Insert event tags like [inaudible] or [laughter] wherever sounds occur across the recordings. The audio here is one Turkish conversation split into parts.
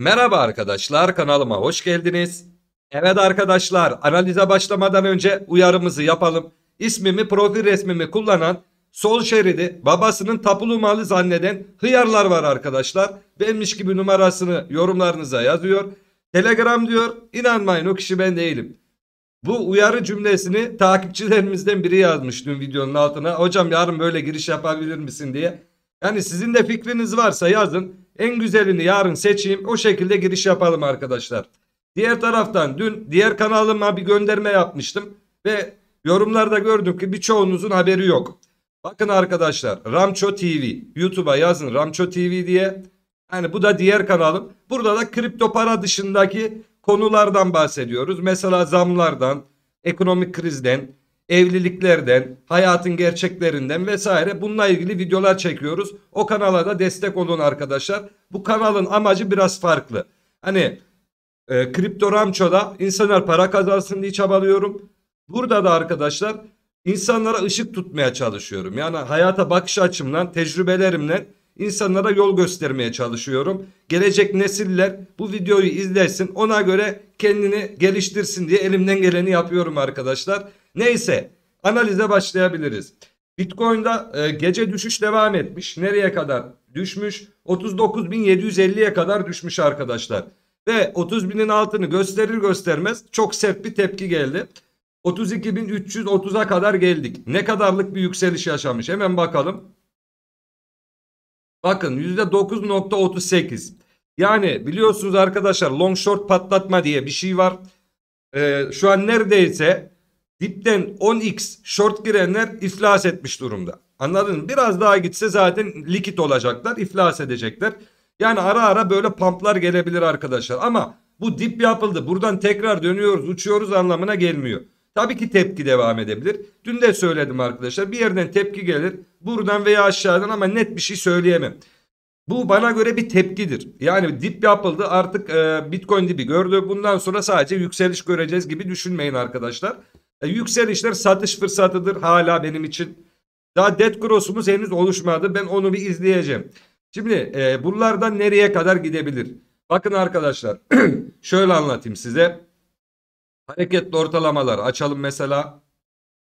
Merhaba arkadaşlar kanalıma hoş geldiniz. Evet arkadaşlar analize başlamadan önce uyarımızı yapalım. İsmimi profil resmimi kullanan sol şeridi babasının tapulu malı zanneden hıyarlar var arkadaşlar. Benmiş gibi numarasını yorumlarınıza yazıyor. Telegram diyor inanmayın o kişi ben değilim. Bu uyarı cümlesini takipçilerimizden biri yazmış dün videonun altına. Hocam yarın böyle giriş yapabilir misin diye. Yani sizin de fikriniz varsa yazın. En güzelini yarın seçeyim. O şekilde giriş yapalım arkadaşlar. Diğer taraftan dün diğer kanalıma bir gönderme yapmıştım. Ve yorumlarda gördüm ki birçoğunuzun haberi yok. Bakın arkadaşlar Ramço TV. YouTube'a yazın Ramço TV diye. Yani bu da diğer kanalım. Burada da kripto para dışındaki konulardan bahsediyoruz. Mesela zamlardan, ekonomik krizden, evliliklerden, hayatın gerçeklerinden vesaire bununla ilgili videolar çekiyoruz. O kanala da destek olun arkadaşlar. Bu kanalın amacı biraz farklı. Hani e, Kripto Ramço'da insanlar para kazansın diye çabalıyorum. Burada da arkadaşlar insanlara ışık tutmaya çalışıyorum. Yani hayata bakış açımdan, tecrübelerimle insanlara yol göstermeye çalışıyorum. Gelecek nesiller bu videoyu izlesin, ona göre kendini geliştirsin diye elimden geleni yapıyorum arkadaşlar. Neyse analize başlayabiliriz. Bitcoin'da e, gece düşüş devam etmiş. Nereye kadar düşmüş? 39.750'ye kadar düşmüş arkadaşlar. Ve 30.000'in altını gösterir göstermez çok sert bir tepki geldi. 32.330'a kadar geldik. Ne kadarlık bir yükseliş yaşamış hemen bakalım. Bakın %9.38. Yani biliyorsunuz arkadaşlar long short patlatma diye bir şey var. Ee, şu an neredeyse dipten 10x short girenler iflas etmiş durumda. Anladın mı? Biraz daha gitse zaten likit olacaklar, iflas edecekler. Yani ara ara böyle pamplar gelebilir arkadaşlar ama bu dip yapıldı. Buradan tekrar dönüyoruz, uçuyoruz anlamına gelmiyor. Tabii ki tepki devam edebilir. Dün de söyledim arkadaşlar. Bir yerden tepki gelir. Buradan veya aşağıdan ama net bir şey söyleyemem. Bu bana göre bir tepkidir. Yani dip yapıldı artık e, Bitcoin dibi gördü. Bundan sonra sadece yükseliş göreceğiz gibi düşünmeyin arkadaşlar. E, yükselişler satış fırsatıdır hala benim için. Daha dead cross'umuz henüz oluşmadı. Ben onu bir izleyeceğim. Şimdi e, bunlardan nereye kadar gidebilir? Bakın arkadaşlar [clears throat] şöyle anlatayım size. Hareketli ortalamalar açalım mesela.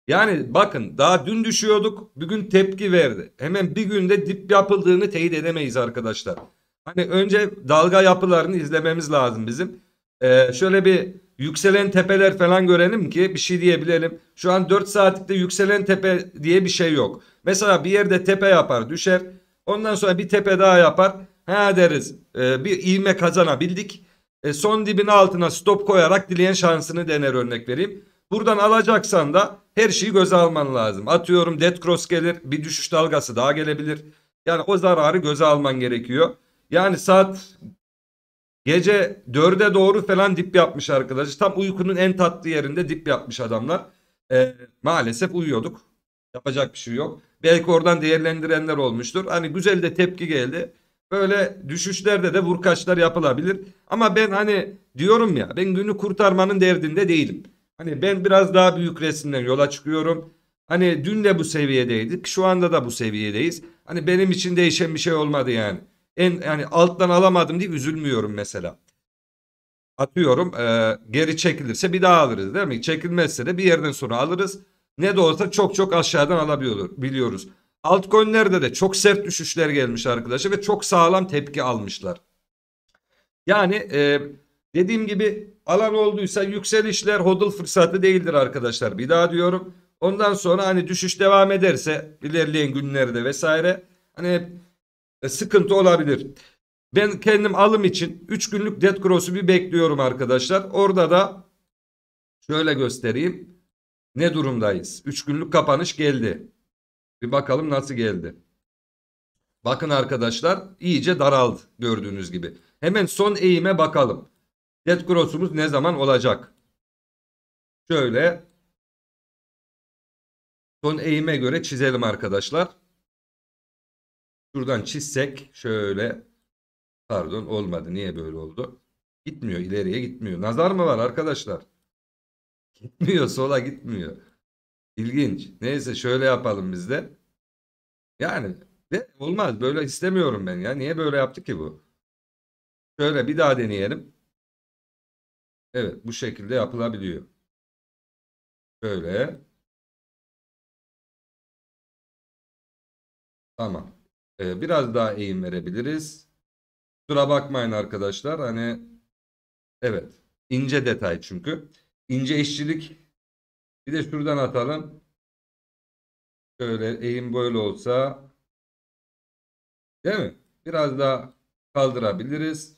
Yani bakın daha dün düşüyorduk bugün tepki verdi. Hemen bir günde dip yapıldığını teyit edemeyiz arkadaşlar. Hani önce dalga yapılarını izlememiz lazım bizim. Ee, şöyle bir yükselen tepeler falan görelim ki bir şey diyebilelim. Şu an 4 saatlikte yükselen tepe diye bir şey yok. Mesela bir yerde tepe yapar düşer. Ondan sonra bir tepe daha yapar. Ha deriz e, bir ivme kazanabildik. E, son dibin altına stop koyarak dileyen şansını dener örnek vereyim. Buradan alacaksan da her şeyi göze alman lazım. Atıyorum dead cross gelir bir düşüş dalgası daha gelebilir. Yani o zararı göze alman gerekiyor. Yani saat Gece dörde doğru falan dip yapmış arkadaş. Tam uykunun en tatlı yerinde dip yapmış adamlar. E, maalesef uyuyorduk. Yapacak bir şey yok. Belki oradan değerlendirenler olmuştur. Hani güzel de tepki geldi. Böyle düşüşlerde de vurkaçlar yapılabilir. Ama ben hani diyorum ya ben günü kurtarmanın derdinde değilim. Hani ben biraz daha büyük resimden yola çıkıyorum. Hani dün de bu seviyedeydik. Şu anda da bu seviyedeyiz. Hani benim için değişen bir şey olmadı yani en yani alttan alamadım diye üzülmüyorum mesela. Atıyorum e, geri çekilirse bir daha alırız değil mi? Çekilmezse de bir yerden sonra alırız. Ne de olsa çok çok aşağıdan alabiliyoruz. Altcoin'lerde de çok sert düşüşler gelmiş arkadaşlar ve çok sağlam tepki almışlar. Yani e, dediğim gibi alan olduysa yükselişler hodl fırsatı değildir arkadaşlar. Bir daha diyorum. Ondan sonra hani düşüş devam ederse ilerleyen günlerde vesaire hani e, sıkıntı olabilir. Ben kendim alım için 3 günlük dead cross'u bir bekliyorum arkadaşlar. Orada da şöyle göstereyim. Ne durumdayız? 3 günlük kapanış geldi. Bir bakalım nasıl geldi. Bakın arkadaşlar iyice daraldı gördüğünüz gibi. Hemen son eğime bakalım. Dead cross'umuz ne zaman olacak? Şöyle son eğime göre çizelim arkadaşlar. Şuradan çizsek şöyle. Pardon olmadı. Niye böyle oldu? Gitmiyor ileriye gitmiyor. Nazar mı var arkadaşlar? Gitmiyor sola gitmiyor. İlginç. Neyse şöyle yapalım biz de. Yani de olmaz böyle istemiyorum ben ya. Niye böyle yaptı ki bu? Şöyle bir daha deneyelim. Evet bu şekilde yapılabiliyor. Böyle. Tamam. Ee, biraz daha eğim verebiliriz. Kusura bakmayın arkadaşlar. Hani evet ince detay çünkü. ince işçilik. Bir de şuradan atalım. Şöyle eğim böyle olsa. Değil mi? Biraz daha kaldırabiliriz.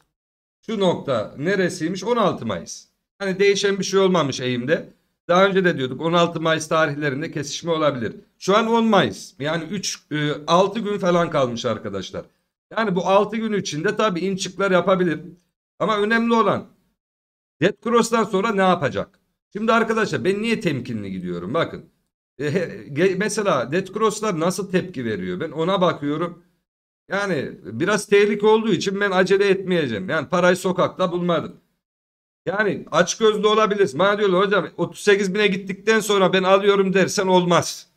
Şu nokta neresiymiş? 16 Mayıs. Hani değişen bir şey olmamış eğimde. Daha önce de diyorduk 16 Mayıs tarihlerinde kesişme olabilir. Şu an 10 Mayıs. Yani 3 6 e, gün falan kalmış arkadaşlar. Yani bu 6 gün içinde tabii inçikler yapabilir. Ama önemli olan Dead Cross'tan sonra ne yapacak? Şimdi arkadaşlar ben niye temkinli gidiyorum? Bakın. E, mesela Dead Cross'lar nasıl tepki veriyor? Ben ona bakıyorum. Yani biraz tehlike olduğu için ben acele etmeyeceğim. Yani parayı sokakta bulmadım. Yani aç gözlü olabilir. Bana diyorlar hocam 38 bine gittikten sonra ben alıyorum dersen olmaz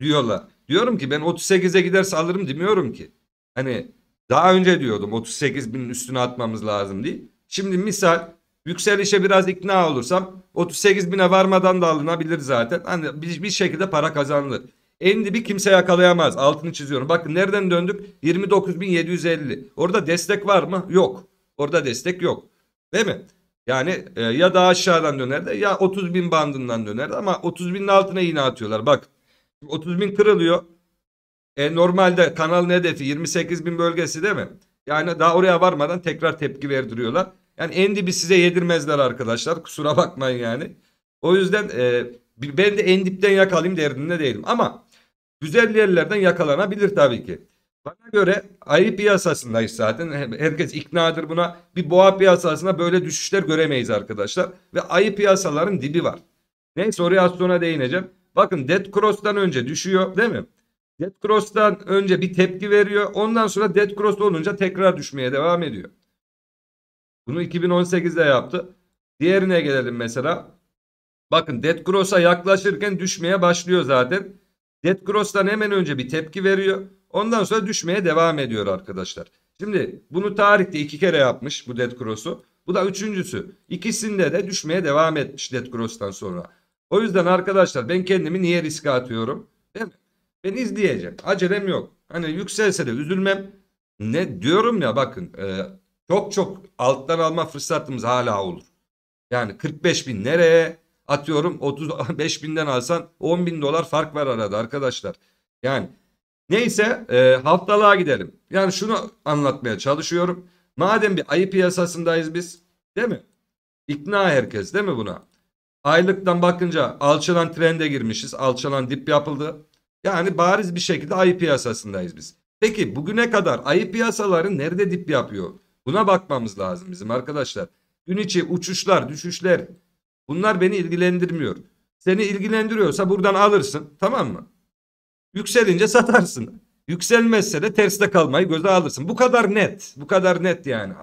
diyorlar. Diyorum ki ben 38'e giderse alırım demiyorum ki. Hani daha önce diyordum 38 binin üstüne atmamız lazım diye. Şimdi misal yükselişe biraz ikna olursam 38 bine varmadan da alınabilir zaten. Hani bir, bir şekilde para kazanılır. En bir kimse yakalayamaz. Altını çiziyorum. Bakın nereden döndük? 29.750. Orada destek var mı? Yok. Orada destek yok. Değil mi? Yani e, ya daha aşağıdan dönerdi ya 30 bin bandından dönerdi ama 30 binin altına iğne atıyorlar. Bak 30 bin kırılıyor. E, normalde kanalın hedefi 28 bin bölgesi değil mi? Yani daha oraya varmadan tekrar tepki verdiriyorlar. Yani en size yedirmezler arkadaşlar. Kusura bakmayın yani. O yüzden e, ben de endipten dipten yakalayayım derdinde değilim. Ama güzel yerlerden yakalanabilir tabii ki. Bana göre ayı piyasasındayız zaten. Herkes iknadır buna. Bir boğa piyasasında böyle düşüşler göremeyiz arkadaşlar. Ve ayı piyasaların dibi var. Neyse oraya az sonra değineceğim. Bakın Dead Cross'tan önce düşüyor değil mi? Dead Cross'tan önce bir tepki veriyor. Ondan sonra Dead Cross olunca tekrar düşmeye devam ediyor. Bunu 2018'de yaptı. Diğerine gelelim mesela. Bakın Dead Cross'a yaklaşırken düşmeye başlıyor zaten. Dead Cross'tan hemen önce bir tepki veriyor. Ondan sonra düşmeye devam ediyor arkadaşlar. Şimdi bunu tarihte iki kere yapmış bu Dead Cross'u. Bu da üçüncüsü. İkisinde de düşmeye devam etmiş Dead Cross'tan sonra. O yüzden arkadaşlar ben kendimi niye riske atıyorum? Değil mi? Ben izleyeceğim. Acelem yok. Hani yükselse de üzülmem. Ne diyorum ya bakın e, çok çok alttan alma fırsatımız hala olur. Yani 45 bin nereye atıyorum 35 [laughs] binden alsan 10 bin dolar fark var arada arkadaşlar. Yani Neyse e, haftalığa gidelim. Yani şunu anlatmaya çalışıyorum. Madem bir ayı piyasasındayız biz değil mi? İkna herkes değil mi buna? Aylıktan bakınca alçalan trende girmişiz. Alçalan dip yapıldı. Yani bariz bir şekilde ayı piyasasındayız biz. Peki bugüne kadar ayı piyasaları nerede dip yapıyor? Buna bakmamız lazım bizim arkadaşlar. Gün içi uçuşlar, düşüşler bunlar beni ilgilendirmiyor. Seni ilgilendiriyorsa buradan alırsın tamam mı? Yükselince satarsın. Yükselmezse de terste kalmayı göze alırsın. Bu kadar net. Bu kadar net yani.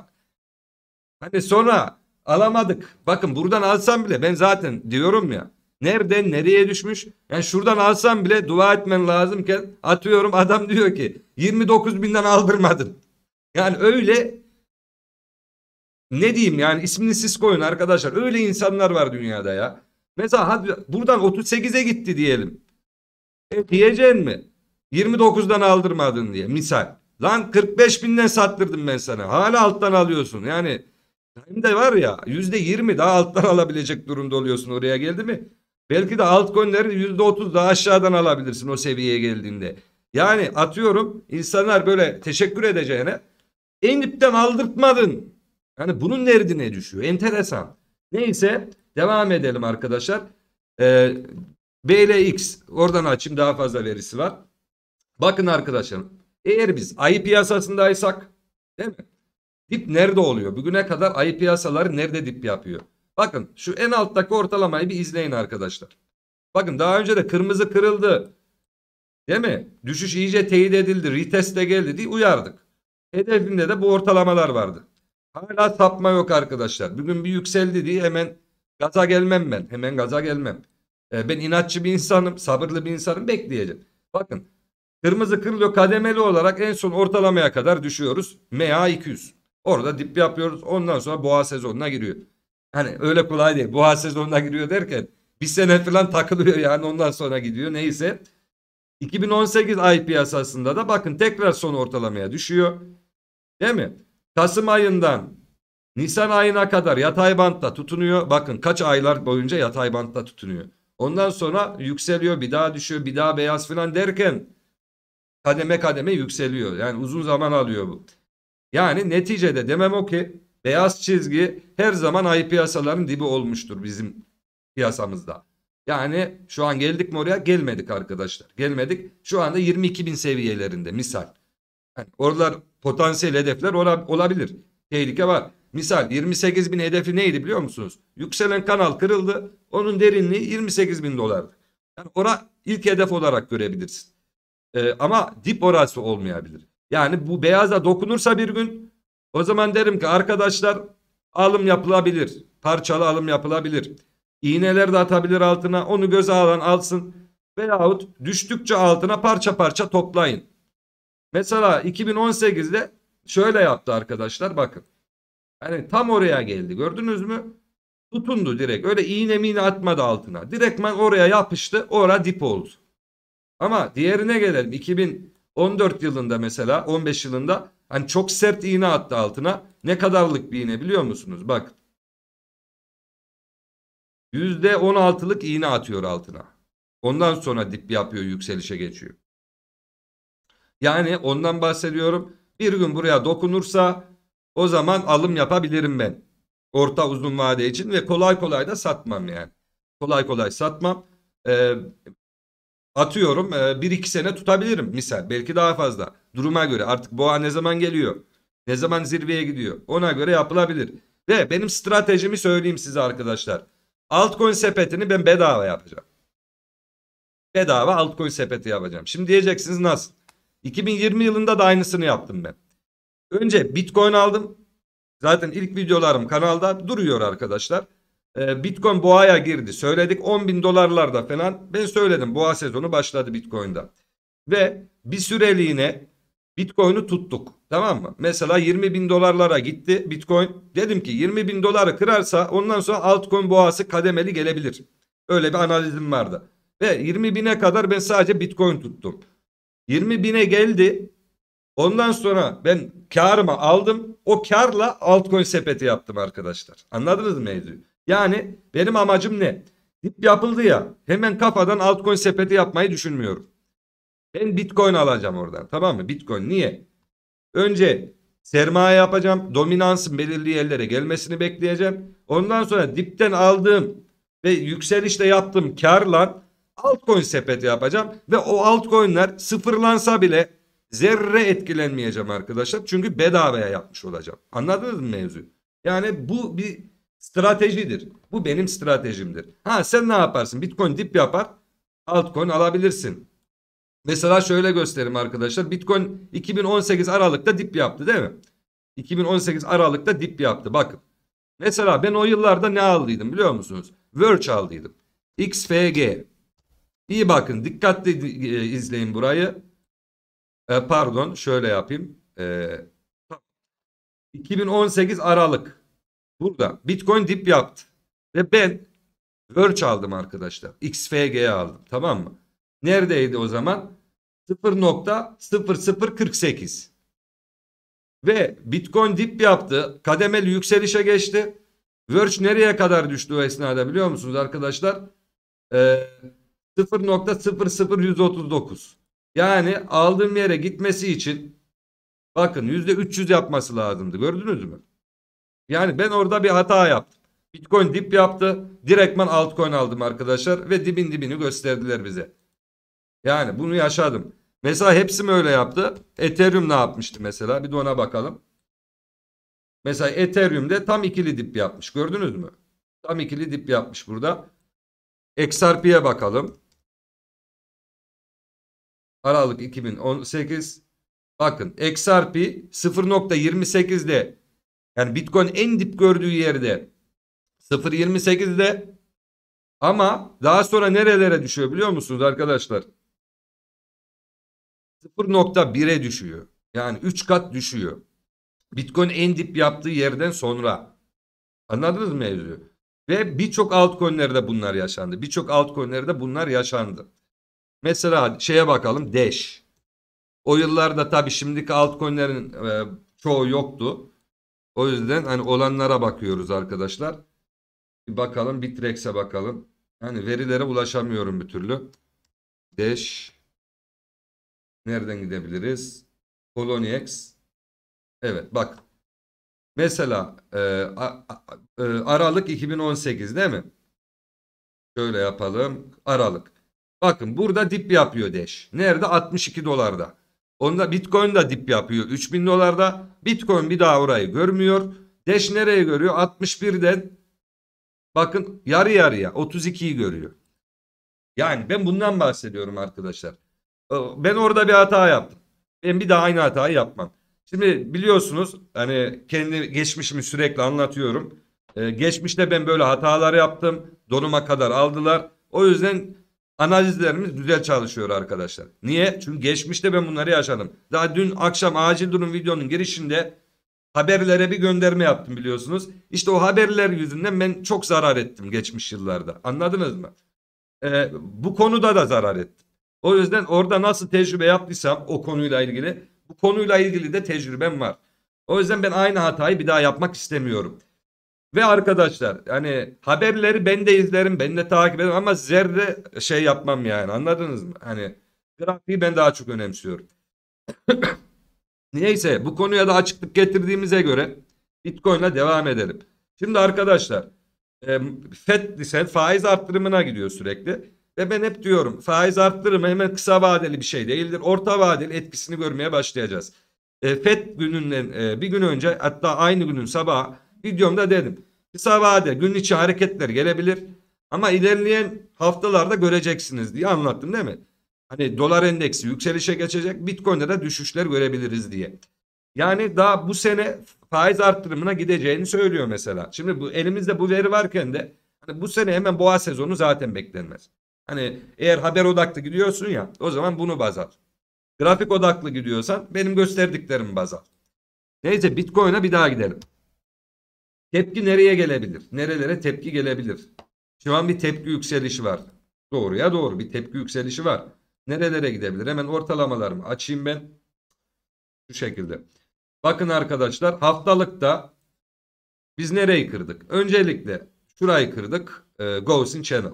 Hani sonra alamadık. Bakın buradan alsam bile ben zaten diyorum ya. Nereden nereye düşmüş? Yani şuradan alsam bile dua etmen lazımken atıyorum adam diyor ki 29 binden aldırmadın. Yani öyle ne diyeyim yani ismini siz koyun arkadaşlar. Öyle insanlar var dünyada ya. Mesela buradan 38'e gitti diyelim. E diyeceksin mi? 29'dan aldırmadın diye misal. Lan 45 binden sattırdım ben sana. Hala alttan alıyorsun. Yani hem de var ya %20 daha alttan [laughs] alabilecek durumda oluyorsun oraya geldi mi? Belki de altcoin'leri %30 daha aşağıdan alabilirsin o seviyeye geldiğinde. Yani atıyorum insanlar böyle teşekkür edeceğine en dipten aldırtmadın. Yani bunun derdine düşüyor. Enteresan. Neyse devam edelim arkadaşlar. Ee, BLX oradan açayım daha fazla verisi var. Bakın arkadaşlar, eğer biz ayı piyasasındaysak değil mi? Dip nerede oluyor? Bugüne kadar ayı piyasaları nerede dip yapıyor? Bakın şu en alttaki ortalamayı bir izleyin arkadaşlar. Bakın daha önce de kırmızı kırıldı. Değil mi? Düşüş iyice teyit edildi. Retest de geldi diye uyardık. Hedefinde de bu ortalamalar vardı. Hala sapma yok arkadaşlar. Bugün bir yükseldi diye hemen gaza gelmem ben. Hemen gaza gelmem. Ee, ben inatçı bir insanım, sabırlı bir insanım bekleyeceğim. Bakın kırmızı kırılıyor kademeli olarak en son ortalamaya kadar düşüyoruz. MA 200. Orada dip yapıyoruz. Ondan sonra boğa sezonuna giriyor. Hani öyle kolay değil. Boğa sezonuna giriyor derken bir sene falan takılıyor yani ondan sonra gidiyor. Neyse. 2018 ay piyasasında da bakın tekrar son ortalamaya düşüyor. Değil mi? Kasım ayından Nisan ayına kadar yatay bantta tutunuyor. Bakın kaç aylar boyunca yatay bantta tutunuyor. Ondan sonra yükseliyor bir daha düşüyor bir daha beyaz falan derken kademe kademe yükseliyor. Yani uzun zaman alıyor bu. Yani neticede demem o ki beyaz çizgi her zaman ayı piyasaların dibi olmuştur bizim piyasamızda. Yani şu an geldik mi oraya? Gelmedik arkadaşlar. Gelmedik. Şu anda 22 bin seviyelerinde misal. Yani oralar potansiyel hedefler olabilir. Tehlike var. Misal 28 bin hedefi neydi biliyor musunuz? Yükselen kanal kırıldı. Onun derinliği 28 bin dolardı. Yani ora ilk hedef olarak görebilirsin. Ee, ama dip orası olmayabilir. Yani bu beyaza dokunursa bir gün o zaman derim ki arkadaşlar alım yapılabilir. Parçalı alım yapılabilir. İğneler de atabilir altına onu göze alan alsın. Veyahut düştükçe altına parça parça toplayın. Mesela 2018'de şöyle yaptı arkadaşlar bakın. Yani tam oraya geldi gördünüz mü? Tutundu direkt. Öyle iğne mine atmadı altına. Direktman oraya yapıştı. Ora dip oldu. Ama diğerine gelelim. 2014 yılında mesela 15 yılında hani çok sert iğne attı altına. Ne kadarlık bir iğne biliyor musunuz? Bak. %16'lık iğne atıyor altına. Ondan sonra dip yapıyor yükselişe geçiyor. Yani ondan bahsediyorum. Bir gün buraya dokunursa o zaman alım yapabilirim ben. Orta uzun vade için ve kolay kolay da satmam yani. Kolay kolay satmam. E, atıyorum e, 1-2 sene tutabilirim misal. Belki daha fazla. Duruma göre artık boğa ne zaman geliyor? Ne zaman zirveye gidiyor? Ona göre yapılabilir. Ve benim stratejimi söyleyeyim size arkadaşlar. Altcoin sepetini ben bedava yapacağım. Bedava altcoin sepeti yapacağım. Şimdi diyeceksiniz nasıl? 2020 yılında da aynısını yaptım ben. Önce Bitcoin aldım. Zaten ilk videolarım kanalda duruyor arkadaşlar. E, Bitcoin boğaya girdi. Söyledik 10 bin dolarlarda falan. Ben söyledim boğa sezonu başladı Bitcoin'da. Ve bir süreliğine Bitcoin'u tuttuk. Tamam mı? Mesela 20 bin dolarlara gitti Bitcoin. Dedim ki 20 bin doları kırarsa ondan sonra altcoin boğası kademeli gelebilir. Öyle bir analizim vardı. Ve 20 bine kadar ben sadece Bitcoin tuttum. 20 bine geldi. Ondan sonra ben karımı aldım. O karla altcoin sepeti yaptım arkadaşlar. Anladınız mı mevzuyu? Yani benim amacım ne? Dip yapıldı ya. Hemen kafadan altcoin sepeti yapmayı düşünmüyorum. Ben bitcoin alacağım oradan. Tamam mı? Bitcoin niye? Önce sermaye yapacağım. Dominansın belirli yerlere gelmesini bekleyeceğim. Ondan sonra dipten aldığım ve yükselişte yaptığım karla altcoin sepeti yapacağım. Ve o altcoinler sıfırlansa bile Zerre etkilenmeyeceğim arkadaşlar. Çünkü bedavaya yapmış olacağım. Anladınız mı mevzuyu? Yani bu bir stratejidir. Bu benim stratejimdir. Ha sen ne yaparsın? Bitcoin dip yapar. Altcoin alabilirsin. Mesela şöyle göstereyim arkadaşlar. Bitcoin 2018 Aralık'ta dip yaptı değil mi? 2018 Aralık'ta dip yaptı. Bakın. Mesela ben o yıllarda ne aldıydım biliyor musunuz? Verge aldıydım. XFG. İyi bakın dikkatli e, izleyin burayı. E, pardon şöyle yapayım. E, 2018 Aralık. Burada Bitcoin dip yaptı. Ve ben Verge aldım arkadaşlar. XFG'ye aldım. Tamam mı? Neredeydi o zaman? 0.0048. Ve Bitcoin dip yaptı. Kademeli yükselişe geçti. Verge nereye kadar düştü o esnada biliyor musunuz arkadaşlar? Ee, 0.00139. Yani aldığım yere gitmesi için bakın %300 yapması lazımdı. Gördünüz mü? Yani ben orada bir hata yaptım. Bitcoin dip yaptı. Direktman altcoin aldım arkadaşlar ve dibin dibini gösterdiler bize. Yani bunu yaşadım. Mesela hepsi mi öyle yaptı? Ethereum ne yapmıştı mesela? Bir de ona bakalım. Mesela Ethereum'de tam ikili dip yapmış. Gördünüz mü? Tam ikili dip yapmış burada. XRP'ye bakalım. Aralık 2018 bakın XRP 0.28'de yani Bitcoin en dip gördüğü yerde 0.28'de ama daha sonra nerelere düşüyor biliyor musunuz arkadaşlar? 0.1'e düşüyor. Yani 3 kat düşüyor. Bitcoin en dip yaptığı yerden sonra. Anladınız mı mevzuyu? Ve birçok altcoin'lerde bunlar yaşandı. Birçok altcoin'lerde bunlar yaşandı. Mesela şeye bakalım Dash. O yıllarda tabii şimdiki altcoin'lerin e, çoğu yoktu. O yüzden hani olanlara bakıyoruz arkadaşlar. Bir bakalım Bitrex'e bakalım. Hani verilere ulaşamıyorum bir türlü. Dash. Nereden gidebiliriz? Poloniex. Evet bak. Mesela e, a, a, e, Aralık 2018 değil mi? Şöyle yapalım. Aralık. Bakın burada dip yapıyor Dash. Nerede? 62 dolarda. Onda Bitcoin da dip yapıyor 3000 dolarda. Bitcoin bir daha orayı görmüyor. Dash nereye görüyor? 61'den bakın yarı yarıya 32'yi görüyor. Yani ben bundan bahsediyorum arkadaşlar. Ee, ben orada bir hata yaptım. Ben bir daha aynı hatayı yapmam. Şimdi biliyorsunuz hani kendi geçmişimi sürekli anlatıyorum. Ee, geçmişte ben böyle hatalar yaptım. Donuma kadar aldılar. O yüzden analizlerimiz güzel çalışıyor arkadaşlar. Niye? Çünkü geçmişte ben bunları yaşadım. Daha dün akşam acil durum videonun girişinde haberlere bir gönderme yaptım biliyorsunuz. İşte o haberler yüzünden ben çok zarar ettim geçmiş yıllarda. Anladınız mı? Ee, bu konuda da zarar ettim. O yüzden orada nasıl tecrübe yaptıysam o konuyla ilgili bu konuyla ilgili de tecrübem var. O yüzden ben aynı hatayı bir daha yapmak istemiyorum. Ve arkadaşlar hani haberleri ben de izlerim, ben de takip ederim ama zerre şey yapmam yani anladınız mı? Hani grafiği ben daha çok önemsiyorum. [coughs] Neyse bu konuya da açıklık getirdiğimize göre Bitcoin'la devam edelim. Şimdi arkadaşlar e, FED ise faiz arttırımına gidiyor sürekli. Ve ben hep diyorum faiz arttırımı hemen kısa vadeli bir şey değildir. Orta vadeli etkisini görmeye başlayacağız. E, FED gününden e, bir gün önce hatta aynı günün sabahı videomda dedim. Kısa vade gün içi hareketler gelebilir. Ama ilerleyen haftalarda göreceksiniz diye anlattım değil mi? Hani dolar endeksi yükselişe geçecek. Bitcoin'de de düşüşler görebiliriz diye. Yani daha bu sene faiz arttırımına gideceğini söylüyor mesela. Şimdi bu elimizde bu veri varken de hani bu sene hemen boğa sezonu zaten beklenmez. Hani eğer haber odaklı gidiyorsun ya o zaman bunu baz al. Grafik odaklı gidiyorsan benim gösterdiklerimi baz al. Neyse bitcoin'e bir daha gidelim. Tepki nereye gelebilir? Nerelere tepki gelebilir? Şu an bir tepki yükselişi var. Doğruya doğru bir tepki yükselişi var. Nerelere gidebilir? Hemen ortalamalarımı açayım ben. Şu şekilde. Bakın arkadaşlar haftalıkta biz nereyi kırdık? Öncelikle şurayı kırdık. E, Gaussian Channel.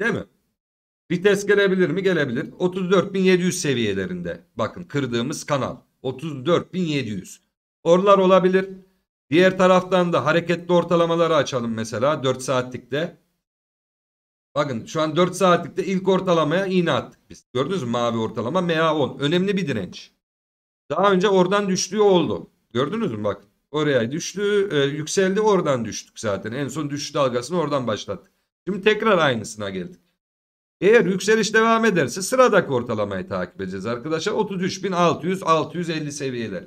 Değil mi? Vites gelebilir mi? Gelebilir. 34.700 seviyelerinde. Bakın kırdığımız kanal. 34.700. Oralar olabilir. Diğer taraftan da hareketli ortalamaları açalım mesela 4 saatlikte. Bakın şu an 4 saatlikte ilk ortalamaya iğne attık biz. Gördünüz mü mavi ortalama MA10. Önemli bir direnç. Daha önce oradan düştüğü oldu. Gördünüz mü bak. Oraya düştü, e, yükseldi oradan düştük zaten. En son düşüş dalgasını oradan başlattık. Şimdi tekrar aynısına geldik. Eğer yükseliş devam ederse sıradaki ortalamayı takip edeceğiz arkadaşlar. 33.600-650 seviyeler.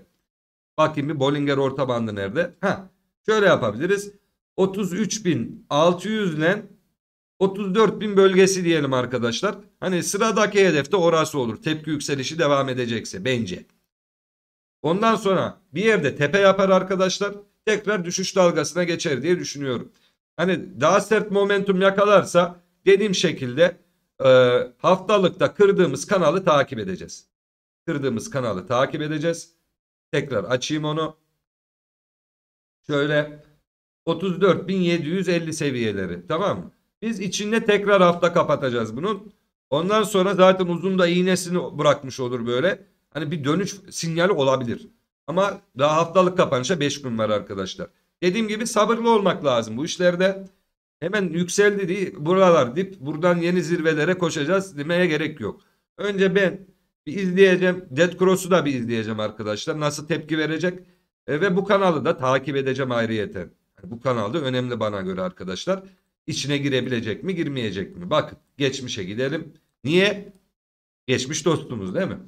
Bakayım bir Bollinger orta bandı nerede? Ha, şöyle yapabiliriz. 33.600 ile 34.000 bölgesi diyelim arkadaşlar. Hani sıradaki hedefte orası olur. Tepki yükselişi devam edecekse bence. Ondan sonra bir yerde tepe yapar arkadaşlar. Tekrar düşüş dalgasına geçer diye düşünüyorum. Hani daha sert momentum yakalarsa dediğim şekilde e, haftalıkta kırdığımız kanalı takip edeceğiz. Kırdığımız kanalı takip edeceğiz. Tekrar açayım onu. Şöyle 34.750 seviyeleri tamam mı? Biz içinde tekrar hafta kapatacağız bunun. Ondan sonra zaten uzun da iğnesini bırakmış olur böyle. Hani bir dönüş sinyali olabilir. Ama daha haftalık kapanışa 5 gün var arkadaşlar. Dediğim gibi sabırlı olmak lazım bu işlerde. Hemen yükseldi diye buralar dip buradan yeni zirvelere koşacağız demeye gerek yok. Önce ben bir izleyeceğim. Dead Cross'u da bir izleyeceğim arkadaşlar. Nasıl tepki verecek? E, ve bu kanalı da takip edeceğim ayrıyeten. Bu kanal önemli bana göre arkadaşlar. İçine girebilecek mi girmeyecek mi? Bakın geçmişe gidelim. Niye? Geçmiş dostumuz değil mi?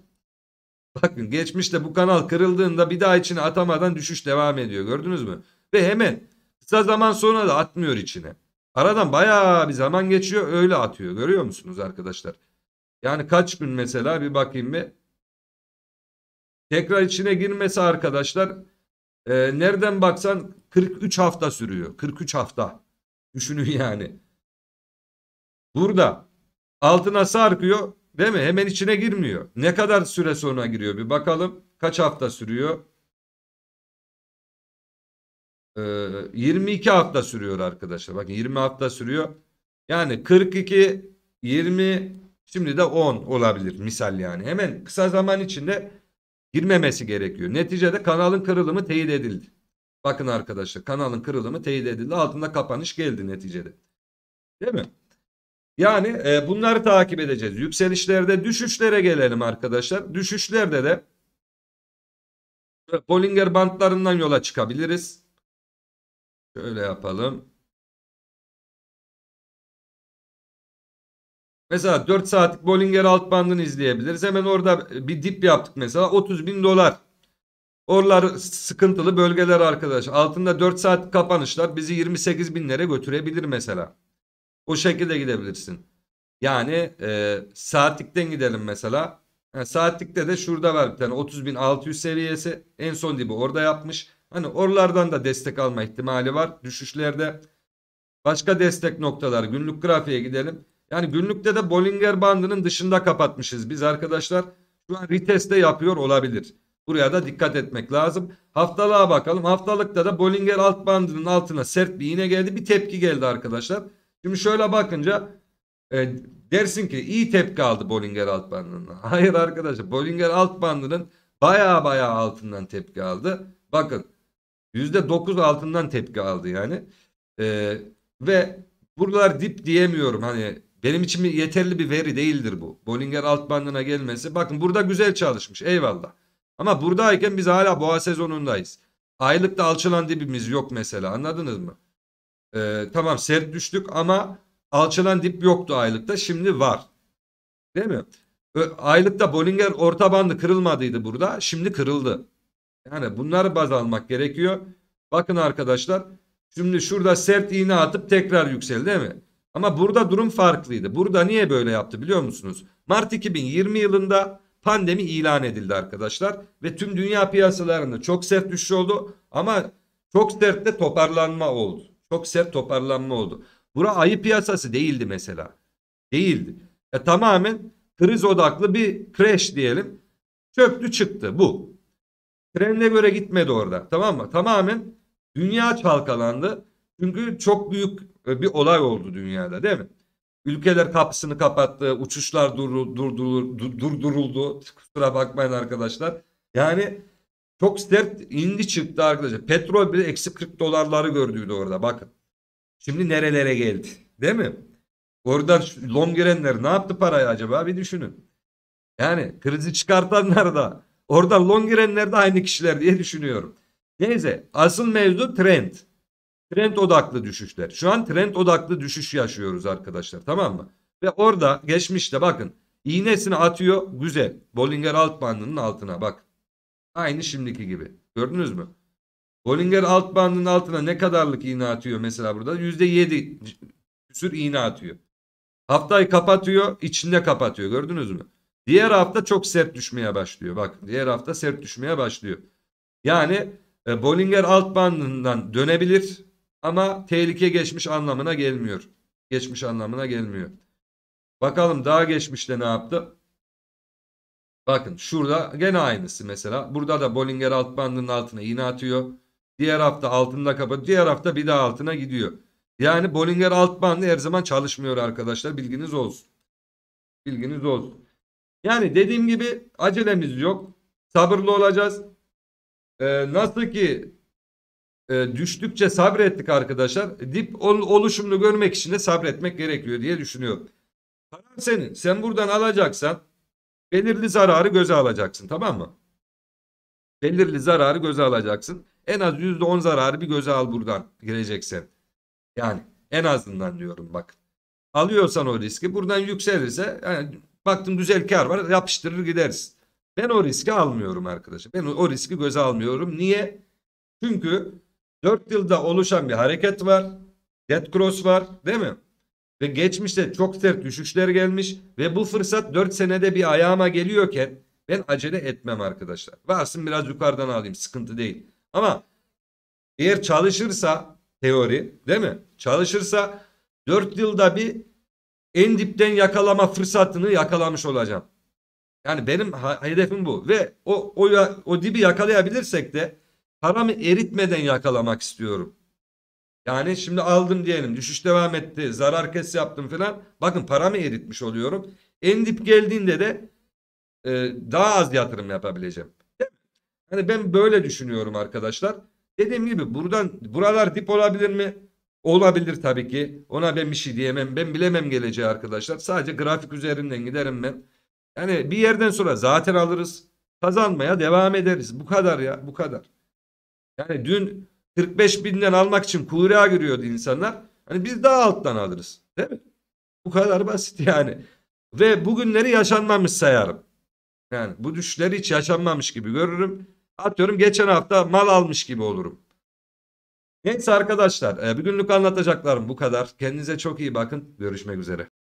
Bakın geçmişte bu kanal kırıldığında bir daha içine atamadan düşüş devam ediyor. Gördünüz mü? Ve hemen kısa zaman sonra da atmıyor içine. Aradan bayağı bir zaman geçiyor öyle atıyor. Görüyor musunuz arkadaşlar? Yani kaç gün mesela bir bakayım bir. Tekrar içine girmesi arkadaşlar e, nereden baksan 43 hafta sürüyor. 43 hafta. Düşünün yani. Burada altına sarkıyor değil mi? Hemen içine girmiyor. Ne kadar süre sonra giriyor bir bakalım. Kaç hafta sürüyor? E, 22 hafta sürüyor arkadaşlar. Bakın 20 hafta sürüyor. Yani 42, 20, Şimdi de 10 olabilir misal yani. Hemen kısa zaman içinde girmemesi gerekiyor. Neticede kanalın kırılımı teyit edildi. Bakın arkadaşlar kanalın kırılımı teyit edildi. Altında kapanış geldi neticede. Değil mi? Yani e, bunları takip edeceğiz. Yükselişlerde düşüşlere gelelim arkadaşlar. Düşüşlerde de Bollinger bandlarından yola çıkabiliriz. Şöyle yapalım. Mesela 4 saatlik Bollinger alt bandını izleyebiliriz. Hemen orada bir dip yaptık mesela 30 bin dolar. Oralar sıkıntılı bölgeler arkadaş. Altında 4 saat kapanışlar bizi 28 binlere götürebilir mesela. O şekilde gidebilirsin. Yani e, saatlikten gidelim mesela. Yani saatlikte de şurada var bir tane 30.600 seviyesi. En son dibi orada yapmış. Hani oralardan da destek alma ihtimali var düşüşlerde. Başka destek noktalar günlük grafiğe gidelim. Yani günlükte de Bollinger bandının dışında kapatmışız biz arkadaşlar. Şu an retest de yapıyor olabilir. Buraya da dikkat etmek lazım. Haftalığa bakalım. Haftalıkta da Bollinger alt bandının altına sert bir iğne geldi. Bir tepki geldi arkadaşlar. Şimdi şöyle bakınca e, dersin ki iyi tepki aldı Bollinger alt bandına [laughs] Hayır arkadaşlar Bollinger alt bandının baya baya altından tepki aldı. Bakın %9 altından tepki aldı yani. E, ve buralar dip diyemiyorum hani benim için yeterli bir veri değildir bu. Bollinger alt bandına gelmesi. Bakın burada güzel çalışmış. Eyvallah. Ama buradayken biz hala boğa sezonundayız. Aylıkta alçılan dibimiz yok mesela. Anladınız mı? Ee, tamam sert düştük ama alçılan dip yoktu aylıkta. Şimdi var. Değil mi? Aylıkta Bollinger orta bandı kırılmadıydı burada. Şimdi kırıldı. Yani bunları baz almak gerekiyor. Bakın arkadaşlar. Şimdi şurada sert iğne atıp tekrar yükseldi değil mi? Ama burada durum farklıydı. Burada niye böyle yaptı biliyor musunuz? Mart 2020 yılında pandemi ilan edildi arkadaşlar. Ve tüm dünya piyasalarında çok sert düşüş oldu. Ama çok sert de toparlanma oldu. Çok sert toparlanma oldu. Bura ayı piyasası değildi mesela. Değildi. E, tamamen kriz odaklı bir crash diyelim. Çöktü çıktı bu. Trende göre gitmedi orada tamam mı? Tamamen dünya çalkalandı. Çünkü çok büyük bir olay oldu dünyada değil mi? Ülkeler kapısını kapattı, uçuşlar durdu, durduruldu. Kusura bakmayın arkadaşlar. Yani çok sert indi çıktı arkadaşlar. Petrol bile eksi 40 dolarları gördüydü orada bakın. Şimdi nerelere geldi değil mi? Oradan long girenler ne yaptı parayı acaba bir düşünün. Yani krizi çıkartanlar da oradan long girenler de aynı kişiler diye düşünüyorum. Neyse asıl mevzu trend trend odaklı düşüşler. Şu an trend odaklı düşüş yaşıyoruz arkadaşlar tamam mı? Ve orada geçmişte bakın iğnesini atıyor güzel. Bollinger alt bandının altına bak. Aynı şimdiki gibi. Gördünüz mü? Bollinger alt bandının altına ne kadarlık iğne atıyor mesela burada? %7 küsür iğne atıyor. Haftayı kapatıyor, içinde kapatıyor. Gördünüz mü? Diğer hafta çok sert düşmeye başlıyor. Bak diğer hafta sert düşmeye başlıyor. Yani e, Bollinger alt bandından dönebilir. Ama tehlike geçmiş anlamına gelmiyor. Geçmiş anlamına gelmiyor. Bakalım daha geçmişte ne yaptı? Bakın şurada gene aynısı mesela. Burada da Bollinger alt bandının altına iğne atıyor. Diğer hafta altında kapat. Diğer hafta bir daha altına gidiyor. Yani Bollinger alt bandı her zaman çalışmıyor arkadaşlar. Bilginiz olsun. Bilginiz olsun. Yani dediğim gibi acelemiz yok. Sabırlı olacağız. Ee, nasıl ki e, düştükçe sabrettik arkadaşlar. Dip ol, oluşumunu görmek için de sabretmek gerekiyor diye düşünüyorum. Karar senin. Sen buradan alacaksan belirli zararı göze alacaksın tamam mı? Belirli zararı göze alacaksın. En az %10 zararı bir göze al buradan gireceksen. Yani en azından diyorum bak. Alıyorsan o riski buradan yükselirse yani baktım güzel kar var yapıştırır gideriz. Ben o riski almıyorum arkadaşım. Ben o riski göze almıyorum. Niye? Çünkü 4 yılda oluşan bir hareket var. Dead cross var değil mi? Ve geçmişte çok sert düşüşler gelmiş ve bu fırsat 4 senede bir ayağıma geliyorken ben acele etmem arkadaşlar. Varsın biraz yukarıdan alayım sıkıntı değil. Ama eğer çalışırsa teori değil mi? Çalışırsa 4 yılda bir en dipten yakalama fırsatını yakalamış olacağım. Yani benim hedefim bu ve o o o dibi yakalayabilirsek de paramı eritmeden yakalamak istiyorum. Yani şimdi aldım diyelim düşüş devam etti zarar kes yaptım falan. Bakın paramı eritmiş oluyorum. En dip geldiğinde de e, daha az yatırım yapabileceğim. Hani ben böyle düşünüyorum arkadaşlar. Dediğim gibi buradan buralar dip olabilir mi? Olabilir tabii ki. Ona ben bir şey diyemem. Ben bilemem geleceği arkadaşlar. Sadece grafik üzerinden giderim ben. Yani bir yerden sonra zaten alırız. Kazanmaya devam ederiz. Bu kadar ya bu kadar. Yani dün 45 binden almak için kuyruğa giriyordu insanlar. Hani biz daha alttan alırız. Değil mi? Bu kadar basit yani. Ve bugünleri yaşanmamış sayarım. Yani bu düşler hiç yaşanmamış gibi görürüm. Atıyorum geçen hafta mal almış gibi olurum. Neyse arkadaşlar e, bugünlük anlatacaklarım bu kadar. Kendinize çok iyi bakın. Görüşmek üzere.